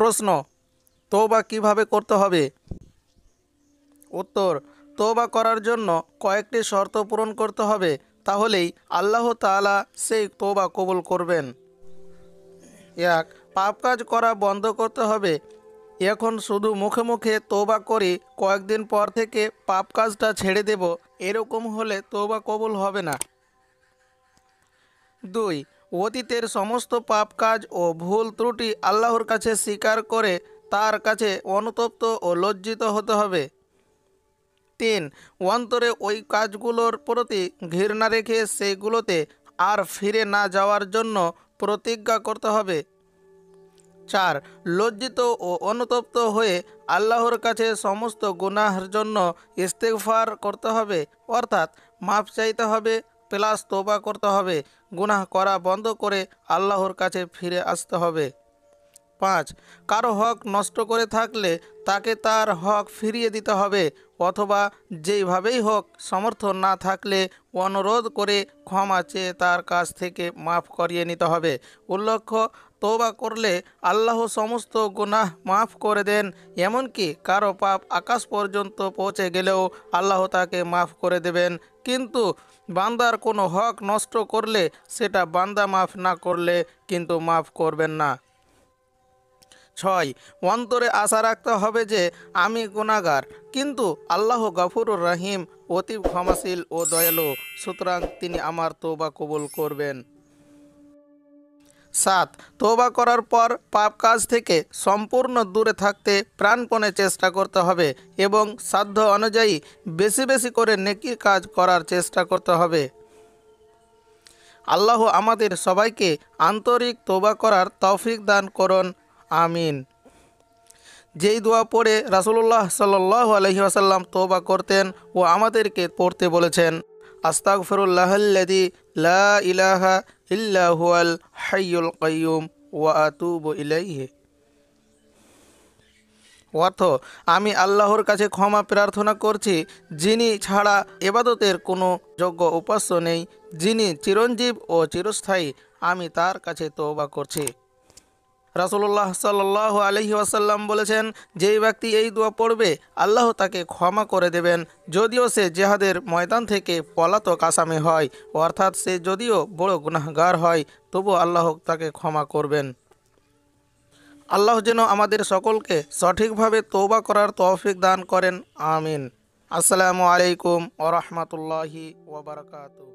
প্রশ্ন তোবা কিভাবে করতে হবে উত্তর তোবা করার জন্য কয়েকটি শর্ত পূরণ করতে হবে তাহলেই আল্লাহ তালা সেই তোবা কবুল করবেন এক পাপ কাজ করা বন্ধ করতে হবে এখন শুধু মুখে মুখে তোবা করি কয়েকদিন পর থেকে পাপ কাজটা ছেড়ে দেব এরকম হলে তোবা কবুল হবে না দুই অতীতের সমস্ত পাপ কাজ ও ভুল ত্রুটি আল্লাহর কাছে স্বীকার করে তার কাছে অনুতপ্ত ও লজ্জিত হতে হবে তিন অন্তরে ওই কাজগুলোর প্রতি ঘৃণা রেখে সেইগুলোতে আর ফিরে না যাওয়ার জন্য প্রতিজ্ঞা করতে হবে চার লজ্জিত ও অনুতপ্ত হয়ে আল্লাহর কাছে সমস্ত গুনাহর জন্য ইস্তেকফার করতে হবে অর্থাৎ মাপ চাইতে হবে প্লাস তোবা করতে হবে গুনাহ করা বন্ধ করে আল্লাহর কাছে ফিরে আসতে হবে পাঁচ কারো হক নষ্ট করে থাকলে তাকে তার হক ফিরিয়ে দিতে হবে অথবা যেইভাবেই হোক সমর্থন না থাকলে অনুরোধ করে ক্ষমা চেয়ে তার কাছ থেকে মাফ করিয়ে নিতে হবে উল্লেখ্য তোবা করলে আল্লাহ সমস্ত গুনাহ মাফ করে দেন এমনকি কারো পাপ আকাশ পর্যন্ত পৌঁছে গেলেও আল্লাহ তাকে মাফ করে দেবেন কিন্তু বান্দার কোনো হক নষ্ট করলে সেটা বান্দা মাফ না করলে কিন্তু মাফ করবেন না ছয় অন্তরে আশা রাখতে হবে যে আমি গুণাগার কিন্তু আল্লাহ গফুর রাহিম অতি ক্ষমাশীল ও দয়ালু সুতরাং তিনি আমার তোবা কবুল করবেন সাত তোবা করার পর পাপ কাজ থেকে সম্পূর্ণ দূরে থাকতে প্রাণপণে চেষ্টা করতে হবে এবং সাধ্য অনুযায়ী বেশি বেশি করে নেকির কাজ করার চেষ্টা করতে হবে আল্লাহ আমাদের সবাইকে আন্তরিক তোবা করার তৌফিক দান করুন আমিন যেই দোয়া পড়ে রাসুল্লাহ সাল্লাহ আলহি আসাল্লাম তোবা করতেন ও আমাদেরকে পড়তে বলেছেন আস্তাক ফিরুল্লাহল্লাদি লা ইলাহা ইল্লাহুয়াল হাইয়ুল কয়ুম ওয়া আতুব অর্থ আমি আল্লাহর কাছে ক্ষমা প্রার্থনা করছি যিনি ছাড়া এবাদতের কোনো যোগ্য উপাস্য নেই যিনি চিরঞ্জীব ও চিরস্থায়ী আমি তার কাছে তোবা করছি রাসুল্লাহ সাল আলহি ওয়াসাল্লাম বলেছেন যেই ব্যক্তি এই দোয়া পড়বে আল্লাহ তাকে ক্ষমা করে দেবেন যদিও সে জেহাদের ময়দান থেকে পলাতক আসামি হয় অর্থাৎ সে যদিও বড় গুনাহগার হয় তবু আল্লাহ তাকে ক্ষমা করবেন আল্লাহ যেন আমাদের সকলকে সঠিকভাবে তৌবা করার তৌফিক দান করেন আমিন আসসালামু আলাইকুম ওরহমতুল্লাহি ওবরাকাতু